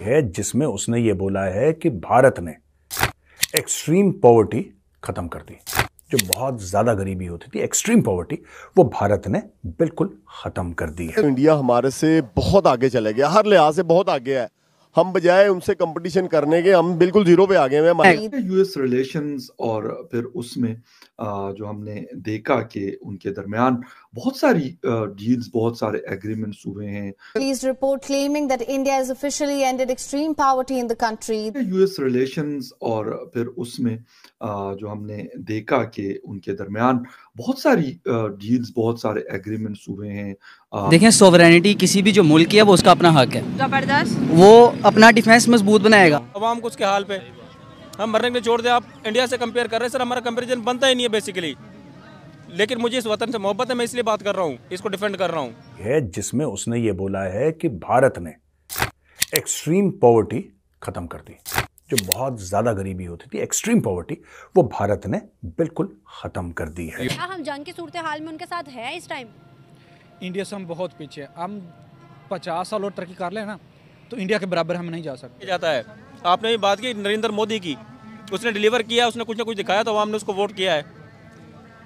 है जिसमें उसने ये बोला है कि भारत ने एक्सट्रीम पॉवर्टी ख़त्म कर दी जो बहुत ज़्यादा गरीबी होती थी एक्सट्रीम पॉवर्टी वो भारत ने बिल्कुल ख़त्म कर दी है इंडिया हमारे से बहुत आगे चले गया हर लिहाज से बहुत आगे है हम बजाय उनसे कंपटीशन करने के हम बिल्कुल जीरो पे आ गए हैं हमारे यूएस रिलेशंस और फिर उसमें जो हमने देखा कि उनके दरमियान बहुत सारी डील्स uh, बहुत सारे एग्रीमेंट्स हुए हैं please report claiming that India is officially ended extreme poverty in the country US relations और फिर उसमें uh, जो हमने देखा कि उनके दरमियान बहुत सारी डील्स uh, बहुत सारे एग्रीमेंट्स हुए हैं देखें सोवरेनिटी किसी भी जो मुल्क है वो उसका अपना हक है जबरदस्त वो अपना डिफेंस मजबूत बनाएगा عوام को उसके हाल पे हम मरने के छोड़ दे आप इंडिया से कंपेयर कर रहे हैं सर हमारा कंपैरिजन बनता ही नहीं है बेसिकली लेकिन मुझे इस वतन से मोहब्बत है मैं इसलिए बात कर रहा हूँ इसको डिफेंड कर रहा हूँ जिसमें उसने ये बोला है कि भारत ने एक्सट्रीम पॉवर्टी ख़त्म कर दी जो बहुत ज़्यादा गरीबी होती थी एक्सट्रीम पॉवर्टी वो भारत ने बिल्कुल ख़त्म कर दी है क्या हम जंग की सूरत हाल में उनके साथ है इस टाइम इंडिया से हम बहुत पीछे हम पचास साल और तरक्की कर लेना तो इंडिया के बराबर हम नहीं जा सकते जाता है आपने बात की नरेंद्र मोदी की उसने डिलीवर किया उसने कुछ ना कुछ दिखाया तो हमने उसको वोट किया है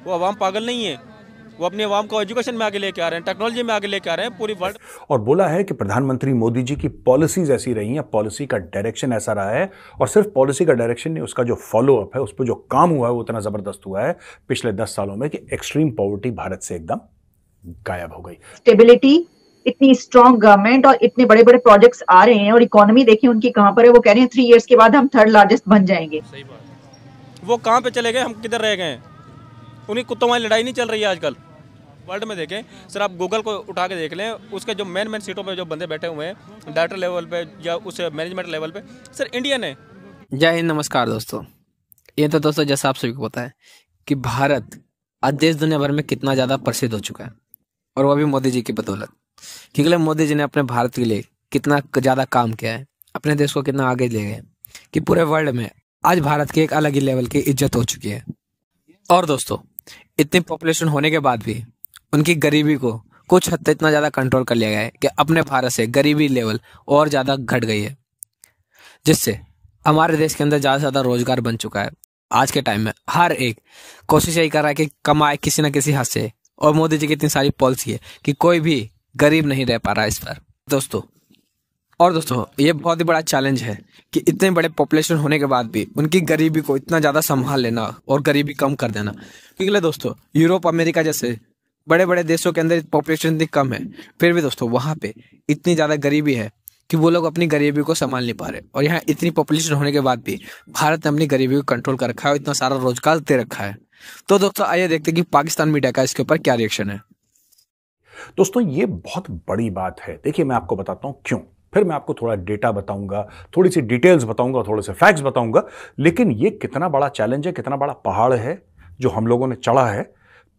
वो आवाम पागल नहीं है वो अपने आवाम को एजुकेशन में आगे लेके आ रहे हैं टेक्नोलॉजी में आगे लेके आ रहे हैं पूरी वर्ल्ड और बोला है कि प्रधानमंत्री मोदी जी की पॉलिसीज ऐसी रही हैं पॉलिसी का डायरेक्शन ऐसा रहा है और सिर्फ पॉलिसी का डायरेक्शन नहीं उसका जो फॉलोअप है उस पर जो काम हुआ है वो इतना ज़बरदस्त हुआ है पिछले दस सालों में कि एक्सट्रीम पॉवर्टी भारत से एकदम गायब हो गई स्टेबिलिटी इतनी स्ट्रॉन्ग गवर्नमेंट और इतने बड़े बड़े प्रोजेक्ट्स आ रहे हैं और इकोनॉमी देखिए उनकी कहाँ पर है वो कह रहे हैं थ्री इयर्स के बाद हम थर्ड लार्जेस्ट बन जाएंगे सही बात वो कहाँ पे चले गए हम किधर रह गए हैं उन्हीं कुत्तों वाली लड़ाई नहीं चल रही है आजकल वर्ल्ड में देखें सर आप गूगल को उठा के देख लें उसके जो मेन मेन सीटों पर जो बंदे बैठे हुए हैं डायरेक्टर लेवल पे या उस मैनेजमेंट लेवल पर सर इंडियन है जय हिंद नमस्कार दोस्तों ये तो दोस्तों जैसा आप सभी को पता है कि भारत आज देश दुनिया भर में कितना ज़्यादा प्रसिद्ध हो चुका है और वह भी मोदी जी की बदौलत क्योंकि मोदी जी ने अपने भारत के लिए कितना ज़्यादा काम किया है अपने देश को कितना आगे ले गए कि पूरे वर्ल्ड में आज भारत की एक अलग ही लेवल की इज्जत हो चुकी है और दोस्तों इतनी पॉपुलेशन होने के बाद भी उनकी गरीबी को कुछ हद तक इतना ज़्यादा कंट्रोल कर लिया गया है कि अपने भारत से गरीबी लेवल और ज़्यादा घट गई है जिससे हमारे देश के अंदर ज़्यादा से ज़्यादा रोजगार बन चुका है आज के टाइम में हर एक कोशिश यही कर रहा है कि कमाए किसी न किसी हद से और मोदी जी की इतनी सारी पॉलिसी है कि कोई भी गरीब नहीं रह पा रहा है इस पर दोस्तों और दोस्तों ये बहुत ही बड़ा चैलेंज है कि इतने बड़े पॉपुलेशन होने के बाद भी उनकी गरीबी को इतना ज़्यादा संभाल लेना और गरीबी कम कर देना पिघले दोस्तों यूरोप अमेरिका जैसे बड़े बड़े देशों के अंदर पॉपुलेशन इतनी कम है फिर भी दोस्तों वहाँ पे इतनी ज़्यादा गरीबी है कि वो लोग अपनी गरीबी को संभाल नहीं पा रहे और यहाँ इतनी पॉपुलेशन होने के बाद भी भारत ने अपनी गरीबी को कंट्रोल कर रखा है और इतना सारा रोजगार दे रखा है तो दोस्तों आइए देखते हैं कि पाकिस्तान मीडिया का इसके ऊपर क्या रिएक्शन है दोस्तों ये बहुत बड़ी बात है देखिए मैं आपको बताता हूँ क्यों फिर मैं आपको थोड़ा डेटा बताऊंगा थोड़ी सी डिटेल्स बताऊंगा थोड़े से फैक्ट्स बताऊंगा लेकिन ये कितना बड़ा चैलेंज है कितना बड़ा पहाड़ है जो हम लोगों ने चढ़ा है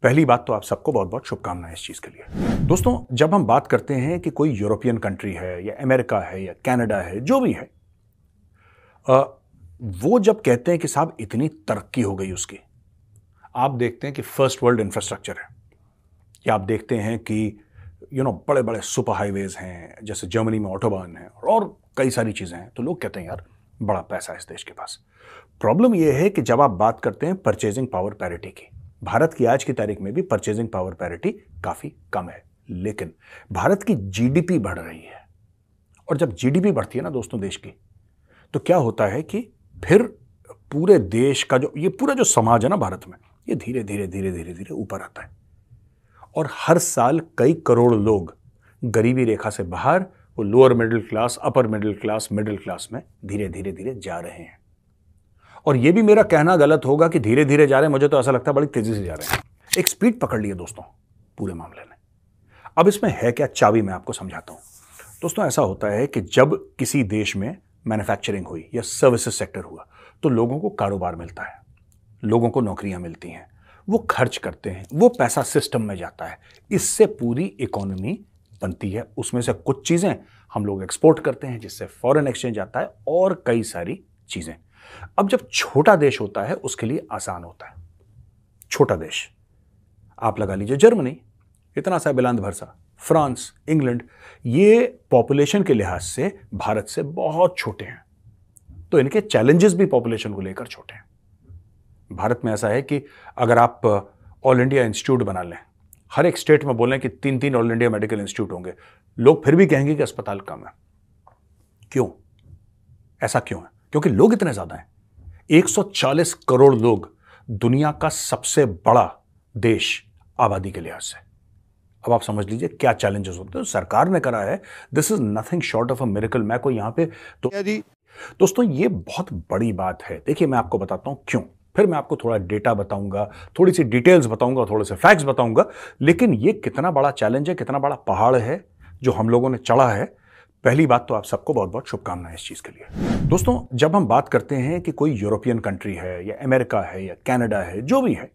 पहली बात तो आप सबको बहुत बहुत शुभकामनाएं इस चीज़ के लिए दोस्तों जब हम बात करते हैं कि कोई यूरोपियन कंट्री है या अमेरिका है या कैनेडा है जो भी है आ, वो जब कहते हैं कि साहब इतनी तरक्की हो गई उसकी आप देखते हैं कि फर्स्ट वर्ल्ड इंफ्रास्ट्रक्चर है या आप देखते हैं कि यू नो बड़े बड़े सुपर हाईवेज़ हैं जैसे जर्मनी में ऑटोबान है और कई सारी चीज़ें हैं तो लोग कहते हैं यार बड़ा पैसा है इस देश के पास प्रॉब्लम यह है कि जब आप बात करते हैं परचेजिंग पावर पैरिटी की भारत की आज की तारीख में भी परचेजिंग पावर पैरिटी काफ़ी कम है लेकिन भारत की जीडीपी बढ़ रही है और जब जीडीपी बढ़ती है ना दोस्तों देश की तो क्या होता है कि फिर पूरे देश का जो ये पूरा जो समाज है ना भारत में ये धीरे धीरे धीरे धीरे धीरे ऊपर आता है और हर साल कई करोड़ लोग गरीबी रेखा से बाहर वो lower middle class upper middle class middle class में धीरे धीरे धीरे जा रहे हैं और ये भी मेरा कहना गलत होगा कि धीरे धीरे जा रहे हैं मुझे तो ऐसा लगता है बड़ी तेज़ी से जा रहे हैं एक स्पीड पकड़ लिए दोस्तों पूरे मामले में अब इसमें है क्या चाबी मैं आपको समझाता हूँ दोस्तों ऐसा होता है कि जब किसी देश में मैन्युफैक्चरिंग हुई या सर्विसेज सेक्टर हुआ तो लोगों को कारोबार मिलता है लोगों को नौकरियां मिलती हैं वो खर्च करते हैं वो पैसा सिस्टम में जाता है इससे पूरी इकोनॉमी बनती है उसमें से कुछ चीज़ें हम लोग एक्सपोर्ट करते हैं जिससे फॉरेन एक्सचेंज आता है और कई सारी चीज़ें अब जब छोटा देश होता है उसके लिए आसान होता है छोटा देश आप लगा लीजिए जर्मनी इतना सा बिलांद भरसा फ्रांस इंग्लैंड ये पॉपुलेशन के लिहाज से भारत से बहुत छोटे हैं तो इनके चैलेंजेस भी पॉपुलेशन को लेकर छोटे हैं भारत में ऐसा है कि अगर आप ऑल इंडिया इंस्टीट्यूट बना लें हर एक स्टेट में बोलें कि तीन तीन ऑल इंडिया मेडिकल इंस्टीट्यूट होंगे लोग फिर भी कहेंगे कि अस्पताल कम है क्यों ऐसा क्यों है क्योंकि लोग इतने ज़्यादा हैं 140 करोड़ लोग दुनिया का सबसे बड़ा देश आबादी के लिहाज से अब आप समझ लीजिए क्या चैलेंजेस होते हैं सरकार ने करा है this is nothing short of a miracle मैं को यहां पे तो दोस्तों ये बहुत बड़ी बात है देखिए मैं आपको बताता हूं क्यों फिर मैं आपको थोड़ा डेटा बताऊंगा थोड़ी सी डिटेल्स बताऊंगा थोड़े से फैक्ट्स बताऊंगा लेकिन ये कितना बड़ा चैलेंज है कितना बड़ा पहाड़ है जो हम लोगों ने चढ़ा है पहली बात तो आप सबको बहुत बहुत शुभकामनाएं इस चीज़ के लिए दोस्तों जब हम बात करते हैं कि कोई यूरोपियन कंट्री है या अमेरिका है या कैनेडा है जो भी है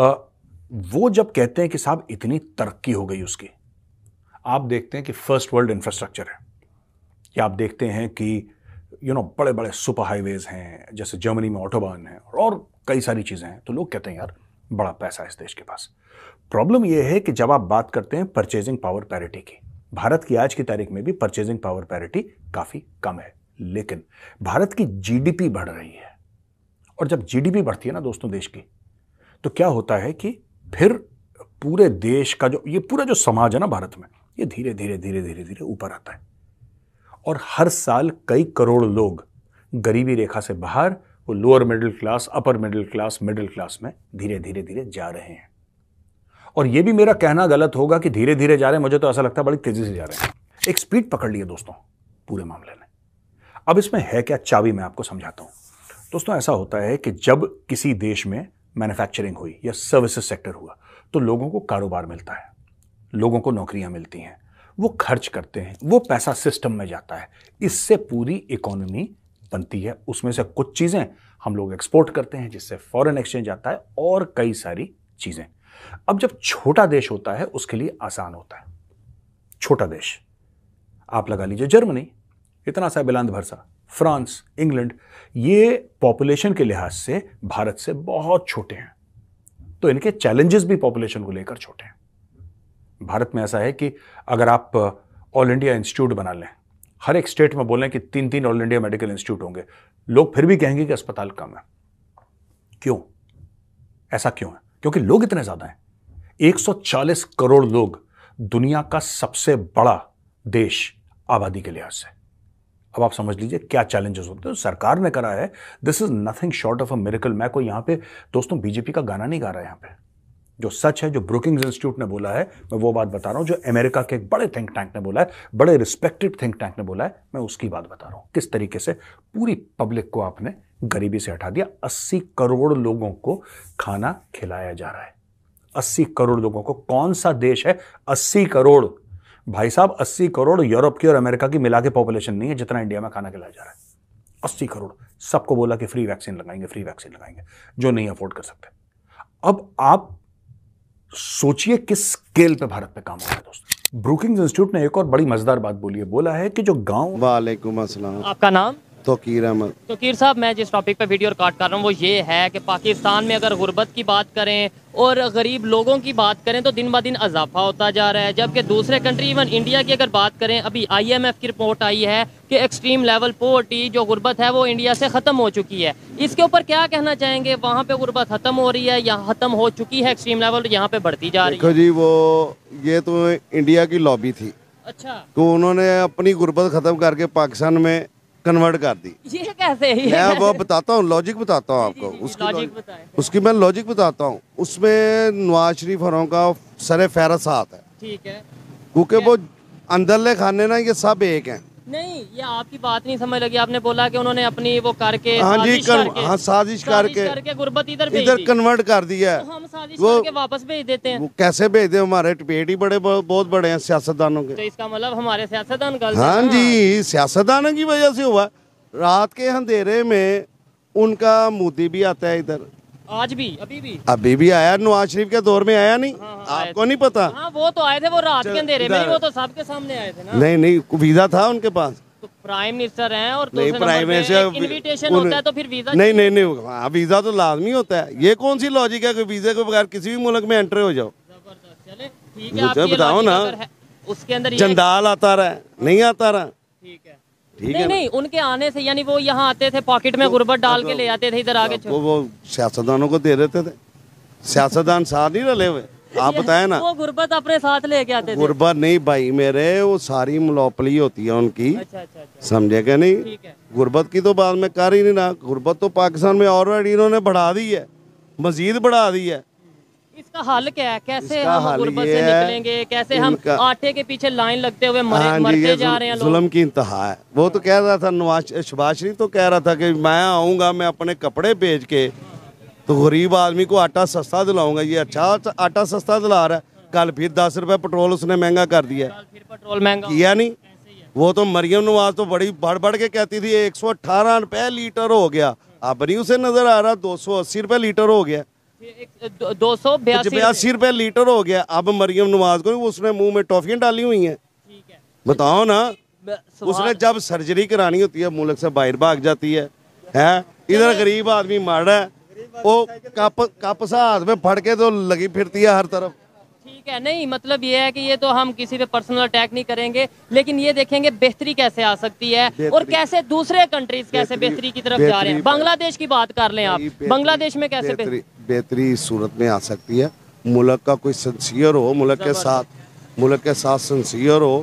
आ, वो जब कहते हैं कि साहब इतनी तरक्की हो गई उसकी आप देखते हैं कि फर्स्ट वर्ल्ड इंफ्रास्ट्रक्चर है या आप देखते हैं कि यू नो बड़े बड़े सुपर हाईवेज हैं जैसे जर्मनी में ऑटोबान है और कई सारी चीज़ें हैं तो लोग कहते हैं यार बड़ा पैसा है इस देश के पास प्रॉब्लम यह है कि जब आप बात करते हैं परचेजिंग पावर पैरिटी की भारत की आज की तारीख में भी परचेजिंग पावर पैरिटी काफ़ी कम है लेकिन भारत की जीडीपी बढ़ रही है और जब जीडीपी बढ़ती है ना दोस्तों देश की तो क्या होता है कि फिर पूरे देश का जो ये पूरा जो समाज है ना भारत में ये धीरे धीरे धीरे धीरे धीरे ऊपर आता है और हर साल कई करोड़ लोग गरीबी रेखा से बाहर वो lower middle class upper middle class middle class में धीरे धीरे धीरे जा रहे हैं और ये भी मेरा कहना गलत होगा कि धीरे धीरे जा रहे हैं मुझे तो ऐसा लगता है बड़ी तेजी से जा रहे हैं एक स्पीड पकड़ लिए दोस्तों पूरे मामले में अब इसमें है क्या चाबी मैं आपको समझाता हूं दोस्तों ऐसा होता है कि जब किसी देश में मैन्युफैक्चरिंग हुई या सर्विसेज सेक्टर हुआ तो लोगों को कारोबार मिलता है लोगों को नौकरियां मिलती हैं वो खर्च करते हैं वो पैसा सिस्टम में जाता है इससे पूरी इकोनॉमी बनती है उसमें से कुछ चीज़ें हम लोग एक्सपोर्ट करते हैं जिससे फॉरेन एक्सचेंज आता है और कई सारी चीज़ें अब जब छोटा देश होता है उसके लिए आसान होता है छोटा देश आप लगा लीजिए जर्मनी इतना सा बिलांद भरसा फ्रांस इंग्लैंड ये पॉपुलेशन के लिहाज से भारत से बहुत छोटे हैं तो इनके चैलेंजेस भी पॉपुलेशन को लेकर छोटे हैं भारत में ऐसा है कि अगर आप ऑल इंडिया इंस्टीट्यूट बना लें हर एक स्टेट में बोलें कि तीन तीन ऑल इंडिया मेडिकल इंस्टीट्यूट होंगे लोग फिर भी कहेंगे कि अस्पताल कम है क्यों ऐसा क्यों है क्योंकि लोग इतने ज़्यादा हैं 140 करोड़ लोग दुनिया का सबसे बड़ा देश आबादी के लिहाज से अब आप समझ लीजिए क्या चैलेंजेस होते हैं सरकार ने करा है this is nothing short of a miracle मैं कोई यहां पे दोस्तों बीजेपी का गाना नहीं गा रहा है यहां पे जो सच है जो ब्रुकिंग्स इंस्टीट्यूट ने बोला है मैं वो बात बता रहा हूं जो अमेरिका के एक बड़े थिंक टैंक ने बोला है बड़े रिस्पेक्टेड थिंक टैंक ने बोला है मैं उसकी बात बता रहा हूं किस तरीके से पूरी पब्लिक को आपने गरीबी से हटा दिया अस्सी करोड़ लोगों को खाना खिलाया जा रहा है अस्सी करोड़ लोगों को कौन सा देश है अस्सी करोड़ भाई साहब अस्सी करोड़ यूरोप की और अमेरिका की मिला के पॉपुलेशन नहीं है जितना इंडिया में खाना खिलाया जा रहा है अस्सी करोड़ सबको बोला कि फ्री वैक्सीन लगाएंगे फ्री वैक्सीन लगाएंगे जो नहीं अफोर्ड कर सकते अब आप सोचिए किस स्केल पे भारत पे काम हो रहा है दोस्तों ब्रुकिंग इंस्टीट्यूट ने एक और बड़ी मजेदार बात बोली है बोला है कि जो गांव वालेकुम अस्सलाम आपका नाम तोकीर अहमद तोकीर साहब मैं जिस टॉपिक पे वीडियो रिकॉर्ड कर रहा हूँ वो ये है कि पाकिस्तान में अगर गुर्बत की बात करें और गरीब लोगों की बात करें तो दिन ब दिन अजाफा होता जा रहा है जबकि दूसरे कंट्री इवन इंडिया की अगर बात करें अभी आईएमएफ की रिपोर्ट आई है कि एक्सट्रीम लेवल पोवर्टी जो गुर्बत है वो इंडिया से ख़त्म हो चुकी है इसके ऊपर क्या कहना चाहेंगे वहाँ पर गुर्बत ख़त्म हो रही है यहाँ ख़त्म हो चुकी है एक्सट्रीम लेवल तो यहाँ पर बढ़ती जा रही है जी वो ये तो इंडिया की लॉबी थी अच्छा तो उन्होंने अपनी गुर्बत ख़त्म करके पाकिस्तान में कन्वर्ट कर दी ये कैसे मैं वो बताता हूँ लॉजिक बताता हूँ आपको उसकी लॉजिक उसकी मैं लॉजिक बताता हूँ उसमें नवाज शरीफ हरों का सर फहरा साथ है ठीक है क्योंकि वो अंदरले खाने ना ये सब एक हैं नहीं ये आपकी बात नहीं समझ लगी आपने बोला कि उन्होंने अपनी वो करके हाँ जी कर, करके, हाँ साजिश करके करके गुर्बत इधर इधर कन्वर्ट कर दिया है तो हम साजिश वो, करके वापस भेज देते हैं वो कैसे भेज दे हमारे पेट ही बड़े बहुत बड़े हैं सियासतदानों के तो इसका मतलब हमारे सियासतदान गलत हाँ जी सियासतदानों की वजह से हुआ रात के अंधेरे में उनका मोदी भी आता है इधर आज भी अभी भी अभी भी आया नवाज शरीफ के दौर में आया नहीं हाँ, हाँ, आपको नहीं पता हाँ, वो तो आए थे वो रात के अंधेरे में वो तो सबके सामने आए थे ना नहीं नहीं वीजा था उनके पास तो प्राइम मिनिस्टर हैं और नहीं प्राइम इनविटेशन होता है तो फिर वीजा नहीं नहीं नहीं हाँ वीजा तो लाजमी होता है ये कौन सी लॉजिक है कि वीजे के बगैर किसी भी मुल्क में एंट्री हो जाओ जबरदस्त चले ठीक है बताओ ना उसके अंदर जंदाल आता रहा नहीं आता रहा नहीं है नहीं उनके आने से यानी वो यहाँ आते थे पॉकेट में गुर्बत डाल के ले आते थे इधर आगे वो वो सियासतदानों को दे देते थे सियासतदान साथ नहीं रले हुए आप बताए ना वो गुर्बत अपने साथ लेके आते गुर्बत नहीं भाई मेरे वो सारी मलोपली होती है उनकी अच्छा, अच्छा, अच्छा। समझे क्या नहीं गुर्बत की तो बाद में कर ही नहीं ना गुर्बत तो पाकिस्तान में ऑलरेडी इन्होंने बढ़ा दी है मजीद बढ़ा दी है इसका हल क्या है कैसे हम गुर्बत से निकलेंगे कैसे हम आटे के पीछे लाइन लगते हुए मरे, हाँ मरते जा रहे हैं जुलम की इंतहा है वो तो कह रहा था नवाज शबाज शरीफ तो कह रहा था कि मैं आऊँगा मैं अपने कपड़े बेच के तो गरीब आदमी को आटा सस्ता दिलाऊंगा ये अच्छा आटा सस्ता दिला रहा है कल फिर दस रुपये पेट्रोल उसने महंगा कर दिया पेट्रोल महंगा किया नहीं वो तो मरियम नवाज तो बड़ी बढ़ बढ़ के कहती थी एक सौ अट्ठारह रुपये लीटर हो गया अब नहीं उसे नज़र आ रहा दो सौ अस्सी रुपये लीटर हो गया दो सौ बयासी रुपये लीटर हो गया अब मरियम नवाज को उसने मुंह में टॉफियां डाली हुई है। बताओ ना उसने जब सर्जरी करानी होती है मुल्क से बाहर भाग जाती है है इधर गरीब आदमी मर रहा है वो कप कप सा हाथ में फट के तो लगी फिरती है हर तरफ ठीक है नहीं मतलब ये है कि ये तो हम किसी पे पर्सनल अटैक नहीं करेंगे लेकिन ये देखेंगे बेहतरी कैसे आ सकती है और कैसे दूसरे कंट्रीज कैसे बेहतरी की तरफ जा रहे हैं बांग्लादेश की बात कर लें आप बांग्लादेश में कैसे बेहतरी बेहतरी सूरत में आ सकती है मुल्क का कोई सन्सियर हो मुल्क के साथ मुल्क के साथ सन्सियर हो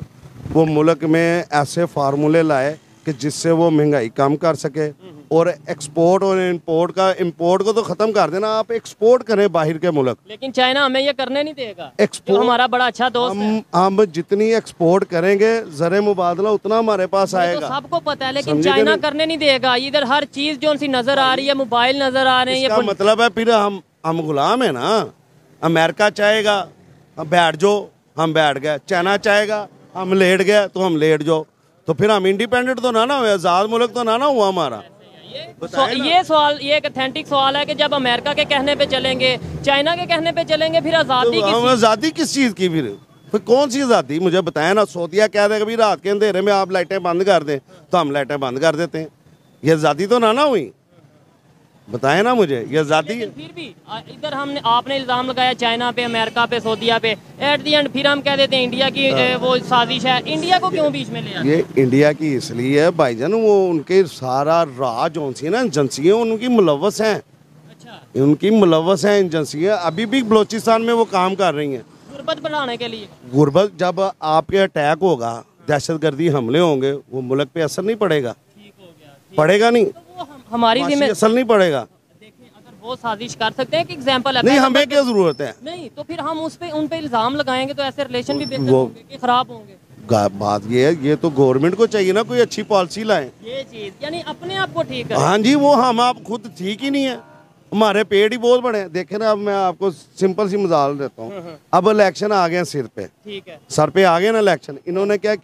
वो मुल्क में ऐसे फार्मूले लाए कि जिससे वो महंगाई कम कर सके हम्म। और एक्सपोर्ट और इंपोर्ट का इंपोर्ट को तो खत्म कर देना आप एक्सपोर्ट करें बाहर के मुल्क लेकिन चाइना हमें ये करने नहीं देगा एक्सपोर्ट हमारा बड़ा अच्छा दोस्त हम, है। हम जितनी एक्सपोर्ट करेंगे जर मुबादला उतना हमारे पास तो आएगा तो सबको पता है लेकिन चाइना करने नहीं देगा इधर हर चीज जो उनकी नजर आ रही है मोबाइल नजर आ रहे हैं मतलब है फिर हम हम गुलाम है ना अमेरिका चाहेगा बैठ जाओ हम बैठ गए चाइना चाहेगा हम लेट गए तो हम लेट जाओ तो फिर हम इंडिपेंडेंट तो ना ना हुए आज़ाद मुल्क तो ना ना हुआ हमारा सो, ये सवाल ये एक अथेंटिक सवाल है कि जब अमेरिका के कहने पे चलेंगे चाइना के कहने पे चलेंगे फिर आज़ादी तो आज़ादी किस चीज़ की फिर फिर कौन सी आज़ादी मुझे बताया ना सोतिया कह देगा रात के अंधेरे में आप लाइटें बंद कर दें तो हम लाइटें बंद कर देते हैं ये आज़ादी तो ना ना हुई बताए ना मुझे ये जाती है फिर भी इधर हमने आपने इल्ज़ाम लगाया चाइना पे अमेरिका पे सऊदीया पे एट दी एंड फिर हम कह देते हैं इंडिया की आ, हाँ। वो साजिश है इंडिया को क्यों बीच में ले ये इंडिया की इसलिए है भाईजान वो उनके सारा राज सी ना एजेंसी उनकी मुलवस हैं अच्छा उनकी मुलवस हैं एजेंसी अभी भी बलोचिस्तान में वो काम कर रही हैं गुर्बत बढ़ाने के लिए गुर्बत जब आपके अटैक होगा दहशत हमले होंगे वो मुल्क पे असर नहीं पड़ेगा पड़ेगा नहीं हमारी असल नहीं पड़ेगा वो साजिश कर सकते हैं कि है नहीं हमें तो- क्या जरूरत है नहीं तो फिर हम उस पे उन पे इल्जाम लगाएंगे तो ऐसे रिलेशन भी होंगे खराब होंगे बात ये है ये तो गवर्नमेंट को चाहिए ना कोई अच्छी पॉलिसी लाए ये चीज यानी अपने आप को ठीक है हाँ जी वो हम आप खुद ठीक ही नहीं है हमारे पेड़ ही बहुत बड़े हैं देखे ना अब मैं आपको सिंपल सी मजाक देता हूँ हाँ, हाँ। अब इलेक्शन आ गए सिर पे ठीक है सर पे आ गए ना इलेक्शन इन्होंने क्या